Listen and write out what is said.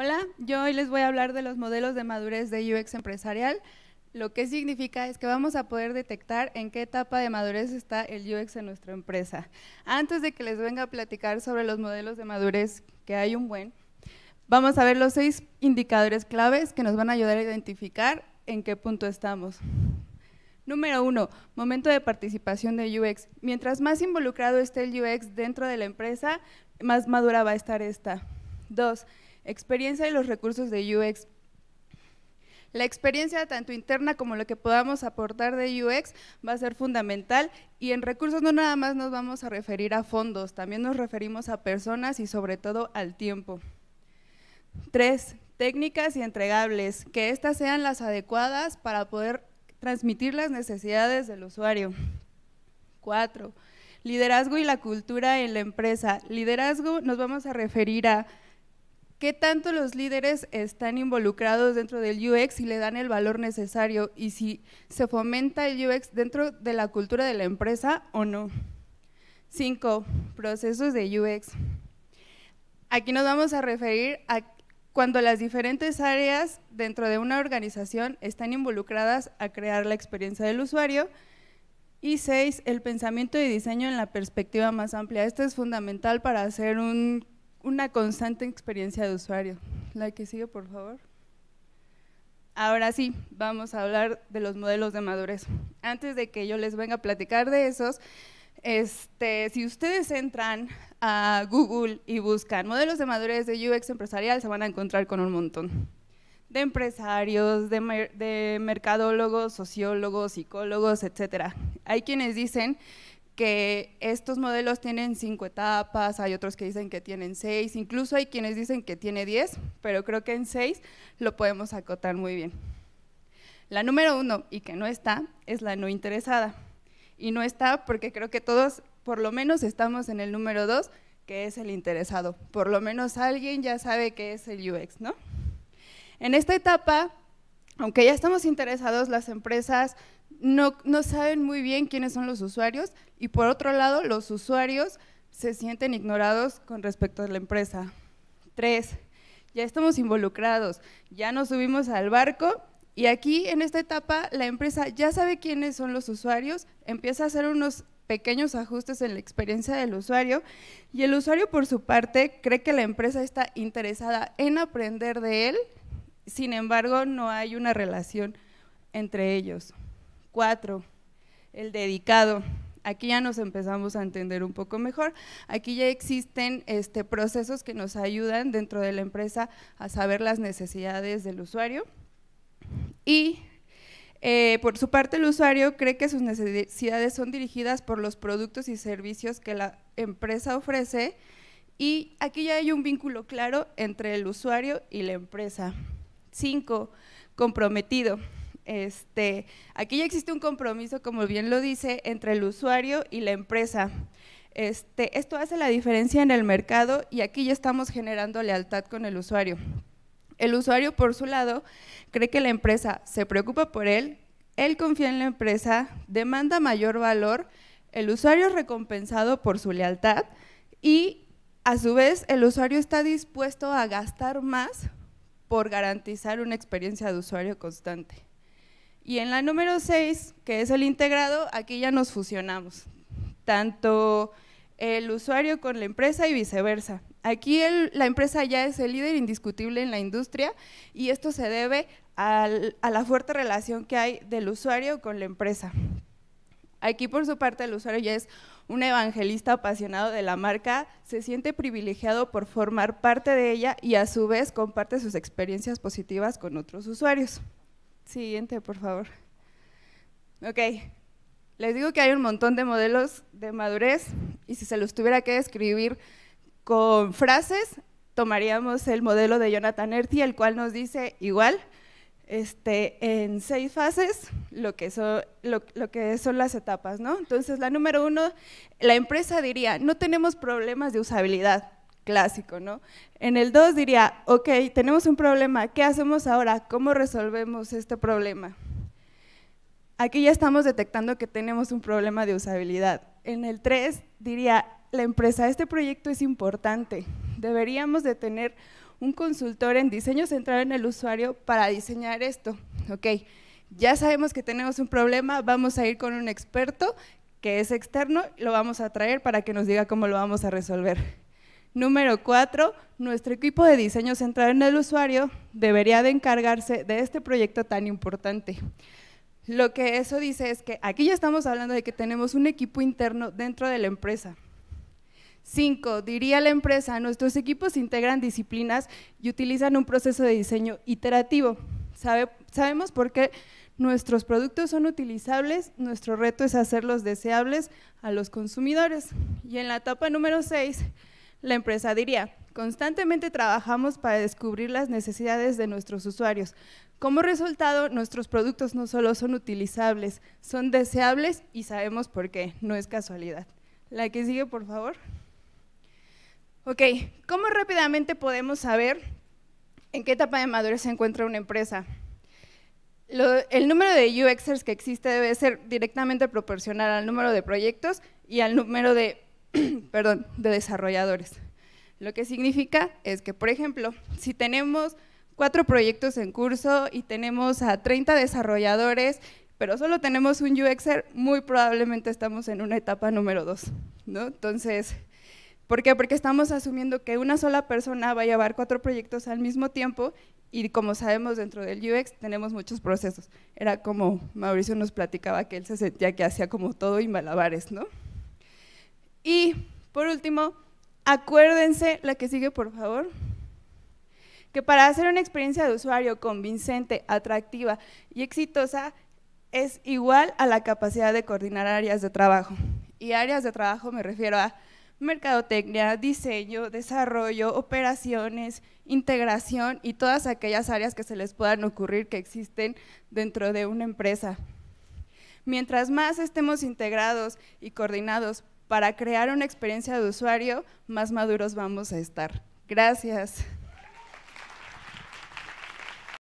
Hola, yo hoy les voy a hablar de los modelos de madurez de UX empresarial. Lo que significa es que vamos a poder detectar en qué etapa de madurez está el UX en nuestra empresa. Antes de que les venga a platicar sobre los modelos de madurez, que hay un buen, vamos a ver los seis indicadores claves que nos van a ayudar a identificar en qué punto estamos. Número uno, momento de participación de UX. Mientras más involucrado esté el UX dentro de la empresa, más madura va a estar esta. Dos, experiencia y los recursos de UX. La experiencia tanto interna como lo que podamos aportar de UX va a ser fundamental y en recursos no nada más nos vamos a referir a fondos, también nos referimos a personas y sobre todo al tiempo. Tres, técnicas y entregables, que éstas sean las adecuadas para poder transmitir las necesidades del usuario. Cuatro, liderazgo y la cultura en la empresa. Liderazgo nos vamos a referir a ¿Qué tanto los líderes están involucrados dentro del UX y le dan el valor necesario? ¿Y si se fomenta el UX dentro de la cultura de la empresa o no? Cinco, Procesos de UX. Aquí nos vamos a referir a cuando las diferentes áreas dentro de una organización están involucradas a crear la experiencia del usuario. Y seis, el pensamiento y diseño en la perspectiva más amplia. Esto es fundamental para hacer un una constante experiencia de usuario. La que sigue, por favor. Ahora sí, vamos a hablar de los modelos de madurez. Antes de que yo les venga a platicar de esos, este, si ustedes entran a Google y buscan modelos de madurez de UX empresarial, se van a encontrar con un montón de empresarios, de, de mercadólogos, sociólogos, psicólogos, etcétera. Hay quienes dicen que estos modelos tienen cinco etapas, hay otros que dicen que tienen seis, incluso hay quienes dicen que tiene diez, pero creo que en seis lo podemos acotar muy bien. La número uno, y que no está, es la no interesada. Y no está porque creo que todos, por lo menos, estamos en el número dos, que es el interesado. Por lo menos alguien ya sabe que es el UX, ¿no? En esta etapa, aunque ya estamos interesados, las empresas no, saben muy bien quiénes son los usuarios y por otro lado los usuarios se sienten ignorados con respecto a la empresa. Tres, ya estamos involucrados, ya nos subimos al barco y aquí en esta etapa la empresa ya sabe quiénes son los usuarios, empieza a hacer unos pequeños ajustes en la experiencia del usuario y el usuario por su parte cree que la empresa está interesada en aprender de él, sin embargo no hay una relación entre ellos. Cuatro, el dedicado. Aquí ya nos empezamos a entender un poco mejor. Aquí ya existen este, procesos que nos ayudan dentro de la empresa a saber las necesidades del usuario. Y eh, por su parte, el usuario cree que sus necesidades son dirigidas por los productos y servicios que la empresa ofrece y aquí ya hay un vínculo claro entre el usuario y la empresa. Cinco, Comprometido. Este, aquí ya existe un compromiso, como bien lo dice, entre el usuario y la empresa. Este, esto hace la diferencia en el mercado y aquí ya estamos generando lealtad con el usuario. El usuario, por su lado, cree que la empresa se preocupa por él, él confía en la empresa, demanda mayor valor, el usuario es recompensado por su lealtad y a su vez el usuario está dispuesto a gastar más por garantizar una experiencia de usuario constante. Y en la número 6, que es el integrado, aquí ya nos fusionamos, tanto el usuario con la empresa y viceversa. Aquí la empresa ya es el líder indiscutible en la industria y esto se debe a la fuerte relación que hay del usuario con la empresa. Aquí por su parte el usuario ya es un evangelista apasionado de la marca, se siente privilegiado por formar parte de ella y a su vez comparte sus experiencias positivas con otros usuarios. Siguiente, por favor. Ok. Les digo que hay un montón de modelos de madurez y si se los tuviera que describir con frases, tomaríamos el modelo de Jonathan Erty, el cual nos dice igual, este, en seis fases lo que, son, lo, lo que son las etapas, ¿no? Entonces, la número uno, la empresa diría, no tenemos problemas de usabilidad, clásico, ¿no? En el 2 diría, ok, tenemos un problema, ¿qué hacemos ahora? ¿Cómo resolvemos este problema? Aquí ya estamos detectando que tenemos un problema de usabilidad. En el 3 diría, la empresa, este proyecto es importante, deberíamos de tener un consultor en diseño centrado en el usuario para diseñar esto. Ok, ya sabemos que tenemos un problema, vamos a ir con un experto que es externo, lo vamos a traer para que nos diga cómo lo vamos a resolver. Número cuatro, nuestro equipo de diseño centrado en el usuario debería de encargarse de este proyecto tan importante. Lo que eso dice es que aquí ya estamos hablando de que tenemos un equipo interno dentro de la empresa. Cinco, diría la empresa, nuestros equipos integran disciplinas y utilizan un proceso de diseño iterativo. sabemos por qué nuestros productos son utilizables, nuestro reto es hacerlos deseables a los consumidores. Y en la etapa número seis, la empresa diría, constantemente trabajamos para descubrir las necesidades de nuestros usuarios. Como resultado, nuestros productos no solo son utilizables, son deseables y sabemos por qué, no es casualidad. La que sigue, por favor. Ok, ¿cómo rápidamente podemos saber en qué etapa de madurez se encuentra una empresa? el número de UXers que existe debe ser directamente proporcional al número de proyectos y al número de perdón, de desarrolladores. Lo que significa es que, por ejemplo, si tenemos cuatro proyectos en curso y tenemos a 30 desarrolladores, pero solo tenemos un UXer, muy probablemente estamos en una etapa número dos, ¿no? Entonces, ¿por qué? Porque estamos asumiendo que una sola persona va a llevar cuatro proyectos al mismo tiempo y como sabemos dentro del UX tenemos muchos procesos. Era como Mauricio nos platicaba que él se sentía que hacía como todo y malabares, ¿no? Y por último, acuérdense, la que sigue por favor, que para hacer una experiencia de usuario convincente, atractiva y exitosa es igual a la capacidad de coordinar áreas de trabajo. Y áreas de trabajo me refiero a mercadotecnia, diseño, desarrollo, operaciones, integración y todas aquellas áreas que se les puedan ocurrir que existen dentro de una empresa. Mientras más estemos integrados y coordinados para crear una experiencia de usuario más maduros vamos a estar. Gracias.